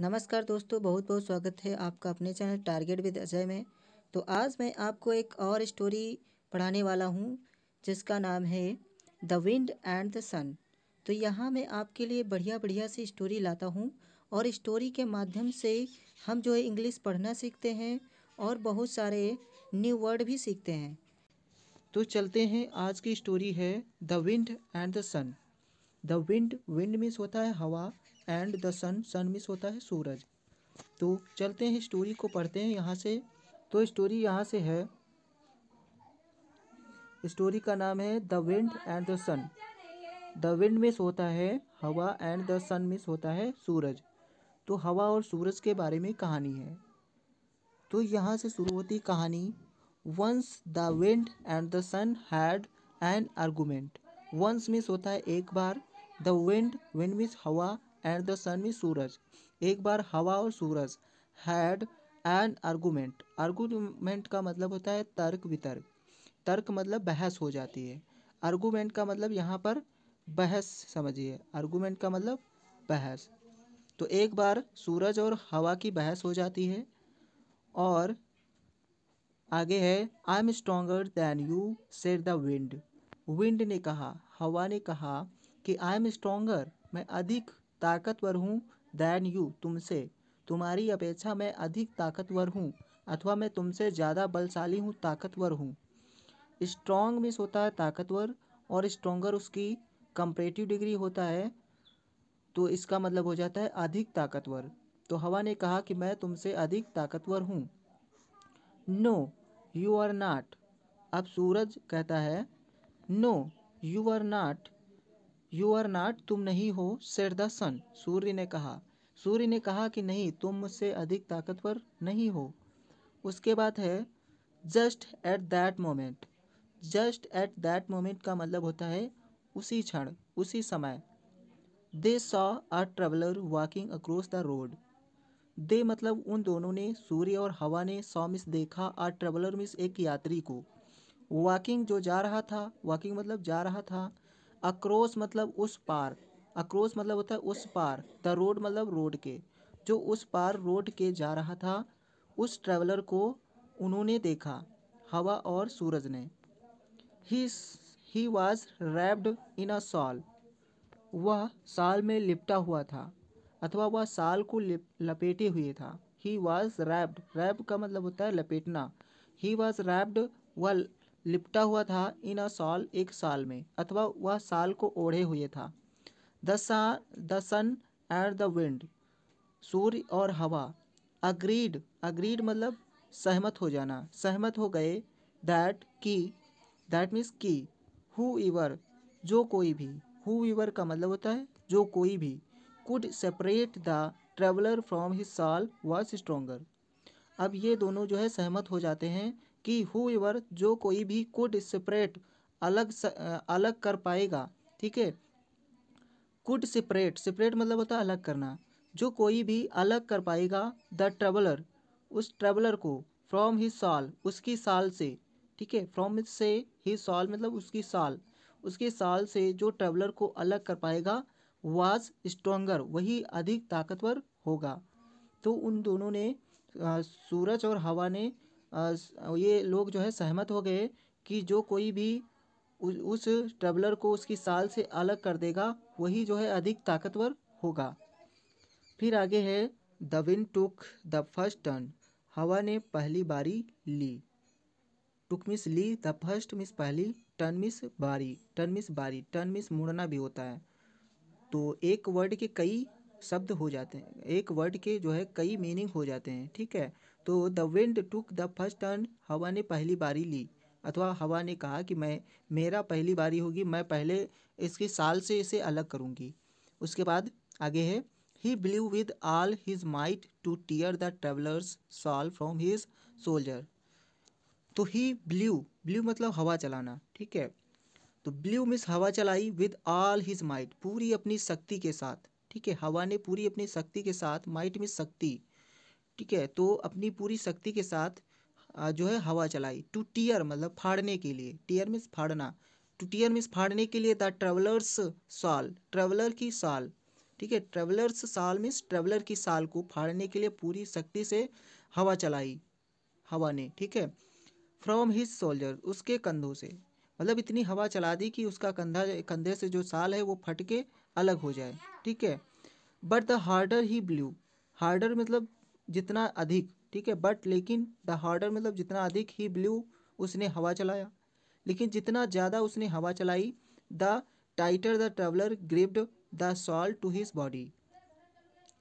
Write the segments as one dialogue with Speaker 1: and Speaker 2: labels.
Speaker 1: नमस्कार दोस्तों बहुत बहुत स्वागत है आपका अपने चैनल टारगेट विद अजय में तो आज मैं आपको एक और स्टोरी पढ़ाने वाला हूँ जिसका नाम है the wind and the sun तो यहाँ मैं आपके लिए बढ़िया बढ़िया सी स्टोरी लाता हूँ और स्टोरी के माध्यम से हम जो है इंग्लिश पढ़ना सीखते हैं और बहुत सारे न्यू वर्ड भी सीखते हैं तो चलते हैं आज की स्टोरी है the wind and the sun the wind wind means होता है हवा and the sun sun means होता है सूरज तो चलते हैं स्टोरी को पढ़ते हैं यहाँ से तो स्टोरी यहाँ से है स्टोरी का नाम है the wind and the sun the wind means होता है हवा एंड द सन मिस होता है सूरज तो हवा और सूरज के बारे में कहानी है तो यहाँ से शुरू होती कहानी once the wind and the sun had an argument once means होता है एक बार द विंड विंड मिस हवा एंड द सन सनी सूरज एक बार हवा और सूरज हैड एन आर्गूमेंट आर्गूमेंट का मतलब होता है तर्क वितर्क तर्क मतलब बहस हो जाती है आर्गूमेंट का मतलब यहाँ पर बहस समझिए आर्गूमेंट का मतलब बहस तो एक बार सूरज और हवा की बहस हो जाती है और आगे है I am stronger than you said the wind wind ने कहा हवा ने कहा कि आई एम स्ट्रोंगर मैं अधिक ताकतवर हूँ दैन यू तुमसे तुम्हारी अपेक्षा मैं अधिक ताकतवर हूँ अथवा मैं तुमसे ज़्यादा बलशाली हूँ ताकतवर हूँ स्ट्रॉन्ग मिस होता है ताकतवर और स्ट्रोंगर उसकी कंपरेटिव डिग्री होता है तो इसका मतलब हो जाता है अधिक ताकतवर तो हवा ने कहा कि मैं तुमसे अधिक ताकतवर हूँ नो यू आर नाट अब सूरज कहता है no you are not you are not तुम नहीं हो सेट द सन सूर्य ने कहा सूर्य ने कहा कि नहीं तुम मुझसे अधिक ताकतवर नहीं हो उसके बाद है just at that moment just at that moment का मतलब होता है उसी क्षण उसी समय they saw a traveller walking across the road they मतलब उन दोनों ने सूर्य और हवा ने सौ मिस देखा आ ट्रेवलर मिस एक यात्री को वॉकिंग जो जा रहा था वॉकिंग मतलब जा रहा था अक्रॉस मतलब उस पार अक्रॉस मतलब होता है उस पार द रोड मतलब रोड के जो उस पार रोड के जा रहा था उस ट्रैवलर को उन्होंने देखा हवा और सूरज ने ही he was wrapped in a shawl वह साल में लिपटा हुआ था अथवा वह साल को लपेटे हुए था ही वॉज रैप्ड रैप का मतलब होता है लपेटना ही वॉज रैप्ड वह लिपटा हुआ था इन अ सॉल एक साल में अथवा वह साल को ओढ़े हुए था द सा the sun and the wind सूर्य और हवा अग्रीड अग्रीड मतलब सहमत हो जाना सहमत हो गए दैट की दैट मीन्स की हु ईवर जो कोई भी हु ईवर का मतलब होता है जो कोई भी could separate the traveller from his shawl was stronger अब ये दोनों जो है सहमत हो जाते हैं कि हुएवर जो कोई भी कुड सेपरेट अलग स, अलग कर पाएगा ठीक है कुड सेपरेट सेपरेट मतलब होता है अलग करना जो कोई भी अलग कर पाएगा द ट्रेवलर उस ट्रेवलर को फ्रॉम ही साल उसकी साल से ठीक है फ्रॉम से ही साल मतलब उसकी साल उसके साल से जो ट्रेवलर को अलग कर पाएगा वाज स्ट्रोंगर वही अधिक ताकतवर होगा तो उन दोनों ने सूरज और हवा ने ये लोग जो है सहमत हो गए कि जो कोई भी उस ट्रेवलर को उसकी साल से अलग कर देगा वही जो है अधिक ताकतवर होगा फिर आगे है the wind took the first turn हवा ने पहली बारी ली टुक मिस ली द फर्स्ट मिस पहली टर्न मिस बारी टर्न मिस बारी टर्न मिस मुड़ना भी होता है तो एक वर्ड के कई शब्द हो जाते हैं एक वर्ड के जो है कई मीनिंग हो जाते हैं ठीक है तो the wind took the first turn हवा ने पहली बारी ली अथवा हवा ने कहा कि मैं मेरा पहली बारी होगी मैं पहले इसकी साल से इसे अलग करूँगी उसके बाद आगे है he blew with all his might to tear the traveller's shawl from his shoulder तो ही ब्ल्यू ब्ल्यू मतलब हवा चलाना ठीक है तो ब्ल्यू मिस हवा चलाई विद ऑल हिज माइट पूरी अपनी शक्ति के साथ ठीक है हवा ने पूरी अपनी शक्ति के साथ माइट मिस शक्ति ठीक है तो अपनी पूरी शक्ति के साथ जो है हवा चलाई टू टीयर मतलब फाड़ने के लिए टीयर मीन्स फाड़ना टू टीयर मीन्स फाड़ने के लिए द ट्रेवलर्स साल ट्रेवलर की साल ठीक है ट्रेवलर्स साल मीन्स ट्रेवलर की साल को फाड़ने के लिए पूरी शक्ति से हवा चलाई हवा ने ठीक है फ्रॉम हिज सोल्जर उसके कंधों से मतलब इतनी हवा चला दी कि उसका कंधा कंधे से जो साल है वो फट के अलग हो जाए ठीक है but the harder he blew harder मतलब जितना अधिक ठीक है बट लेकिन द हार्डर मतलब जितना अधिक ही ब्लू उसने हवा चलाया लेकिन जितना ज़्यादा उसने हवा चलाई the tighter the traveller gripped the shawl to his body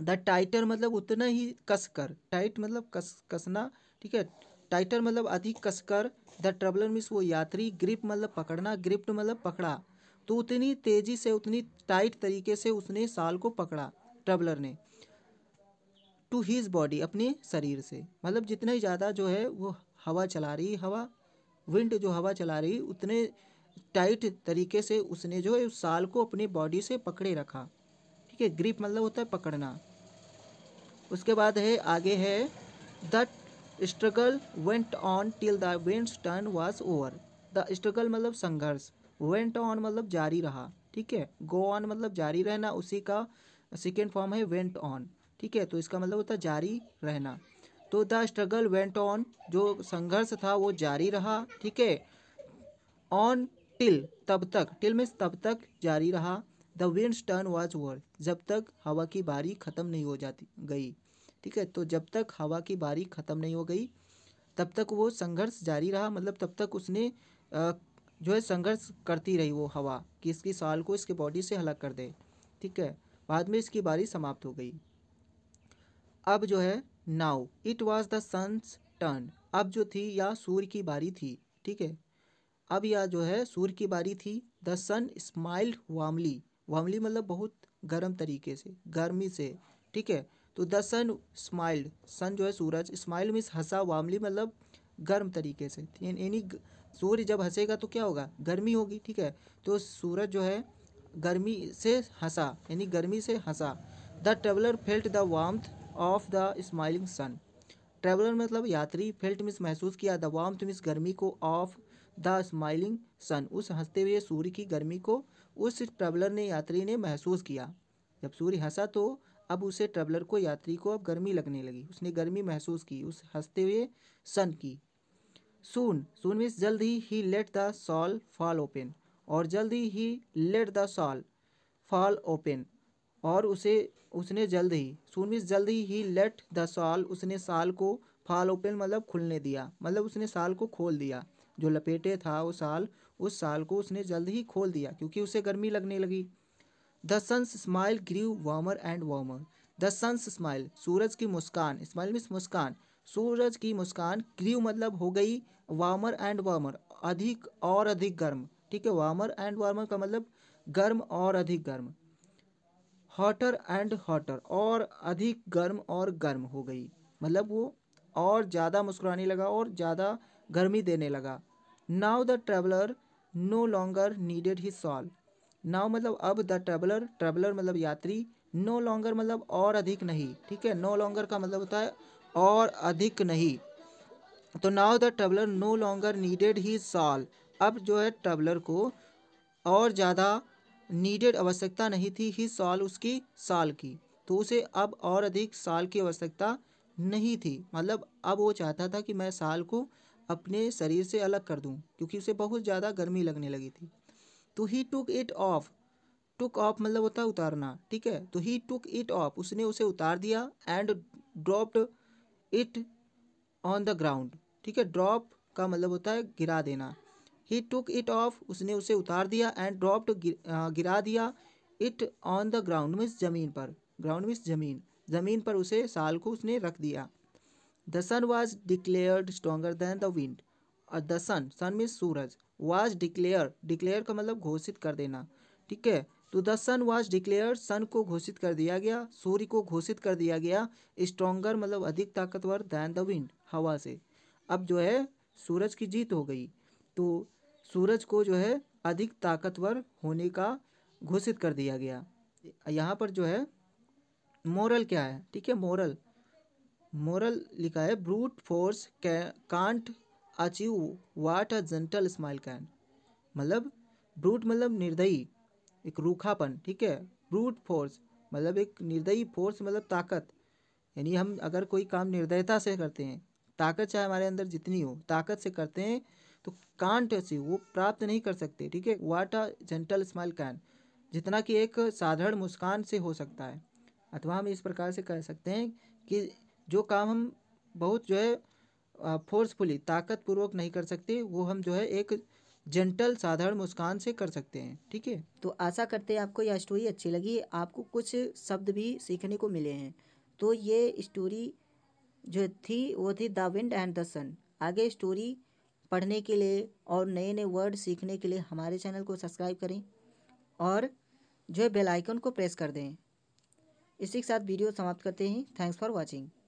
Speaker 1: the tighter मतलब उतना ही कसकर टाइट मतलब कस कसना ठीक है टाइटर मतलब अधिक कसकर द ट्रेवलर मीन्स वो यात्री ग्रिप मतलब पकड़ना ग्रिप्ट मतलब पकड़ा तो उतनी तेज़ी से उतनी टाइट तरीके से उसने साल को पकड़ा ट्रेवलर ने टू हीज़ बॉडी अपने शरीर से मतलब जितने ज़्यादा जो है वो हवा चला रही हवा विंड जो हवा चला रही उतने टाइट तरीके से उसने जो है उस साल को अपनी बॉडी से पकड़े रखा ठीक है ग्रिप मतलब होता है पकड़ना उसके बाद है आगे है the struggle went on till the wind's turn was over the struggle मतलब संघर्ष वेंट ऑन मतलब जारी रहा ठीक है गो ऑन मतलब जारी रहना उसी का सेकेंड फॉर्म है वेंट ऑन ठीक है तो इसका मतलब होता है जारी रहना तो द स्ट्रगल वेंट ऑन जो संघर्ष था वो जारी रहा ठीक है ऑन टिल तब तक टिल मीन्स तब तक जारी रहा द विंड टर्न वॉज वर्ड जब तक हवा की बारी ख़त्म नहीं हो जाती गई ठीक है तो जब तक हवा की बारी ख़त्म नहीं हो गई तब तक वो संघर्ष जारी रहा मतलब तब तक उसने आ, जो है संघर्ष करती रही वो हवा कि इसकी साल को इसके बॉडी से हलक कर दे ठीक है बाद में इसकी बारी समाप्त हो गई अब जो है now it was the sun's turn अब जो थी या सूर्य की बारी थी ठीक है अब यह जो है सूर्य की बारी थी the sun smiled warmly warmly मतलब बहुत गर्म तरीके से गर्मी से ठीक है तो द सन स्माइल्ड सन जो है सूरज स्माइल मीन्स हंसा वार्मली मतलब गर्म तरीके से यानी सूर्य जब हंसेगा तो क्या होगा गर्मी होगी ठीक है तो सूरज जो है गर्मी से हंसा यानी गर्मी से हंसा the traveller felt the warmth of the smiling sun traveller मतलब यात्री फेल्ट मिस महसूस किया द वार्म मिस गर्मी को ऑफ द स्माइलिंग सन उस हंसते हुए सूर्य की गर्मी को उस ट्रैवलर ने यात्री ने महसूस किया जब सूर्य हंसा तो अब उसे ट्रैवलर को यात्री को अब गर्मी लगने लगी उसने गर्मी महसूस की उस हंसते हुए सन की सून सून मिस जल्द ही he let the shawl fall open और जल्द ही he let the shawl fall open और उसे उसने जल्द ही सून मीन्स जल्द ही ही लेट द साल उसने साल को फाल ओपन मतलब खुलने दिया मतलब उसने साल को खोल दिया जो लपेटे था वो साल उस साल को उसने जल्द ही खोल दिया क्योंकि उसे गर्मी लगने लगी the sun's smile grew warmer and warmer the sun's smile सूरज की मुस्कान स्माइल मीन्स मुस्कान सूरज की मुस्कान ग्रीव मतलब हो गई वार्मर एंड वार्मर अधिक और अधिक गर्म ठीक है वार्मर एंड वार्मर का मतलब गर्म और अधिक गर्म हॉटर एंड हॉटर और अधिक गर्म और गर्म हो गई मतलब वो और ज़्यादा मुस्कुराने लगा और ज़्यादा गर्मी देने लगा now the traveller no longer needed his shawl now मतलब अब द ट्रेवलर ट्रेवलर मतलब यात्री नो लॉन्गर मतलब और अधिक नहीं ठीक है नो लॉन्गर का मतलब होता है और अधिक नहीं तो now the traveller no longer needed his shawl अब जो है ट्रेवलर को और ज़्यादा नीडेड आवश्यकता नहीं थी ही साल उसकी साल की तो उसे अब और अधिक साल की आवश्यकता नहीं थी मतलब अब वो चाहता था कि मैं साल को अपने शरीर से अलग कर दूं क्योंकि उसे बहुत ज़्यादा गर्मी लगने लगी थी तो he took it off took off मतलब होता है उतारना ठीक है तो ही टुक इट ऑफ उसने उसे उतार दिया and dropped it on the ground ठीक है ड्रॉप का मतलब होता है गिरा देना ही टुक इट ऑफ उसने उसे उतार दिया एंड ड्रॉप्ड गिरा दिया it on the ground means ज़मीन पर ग्राउंड मीन्स ज़मीन ज़मीन पर उसे साल को उसने रख दिया the sun was declared stronger than the wind the sun sun means सूरज वॉज डिक्लेयर डिक्लेयर का मतलब घोषित कर देना ठीक है तो the sun was declare sun को घोषित कर दिया गया सूर्य को घोषित कर दिया गया स्ट्रोंगर मतलब अधिक ताकतवर दैन द विंड हवा से अब जो है सूरज की जीत हो गई तो सूरज को जो है अधिक ताकतवर होने का घोषित कर दिया गया यहाँ पर जो है मोरल क्या है ठीक है मोरल मोरल लिखा है brute force can't achieve what a gentle smile can मतलब ब्रूट मतलब निर्दयी एक रूखापन ठीक है ब्रूट फोर्स मतलब एक निर्दयी फोर्स मतलब ताकत यानी हम अगर कोई काम निर्दयता से करते हैं ताकत चाहे हमारे अंदर जितनी हो ताकत से करते हैं तो कांट सी वो प्राप्त नहीं कर सकते ठीक है what a gentle smile can जितना कि एक साधारण मुस्कान से हो सकता है अथवा हम इस प्रकार से कह सकते हैं कि जो काम हम बहुत जो है फोर्सफुली ताकतपूर्वक नहीं कर सकते वो हम जो है एक जेंटल साधारण मुस्कान से कर सकते हैं ठीक है तो आशा करते हैं आपको यह स्टोरी अच्छी लगी आपको कुछ शब्द भी सीखने को मिले हैं तो ये स्टोरी जो थी वो थी the wind and the sun आगे स्टोरी पढ़ने के लिए और नए नए वर्ड सीखने के लिए हमारे चैनल को सब्सक्राइब करें और जो है बेल आइकन को प्रेस कर दें इसी के साथ वीडियो समाप्त करते हैं थैंक्स फॉर वॉचिंग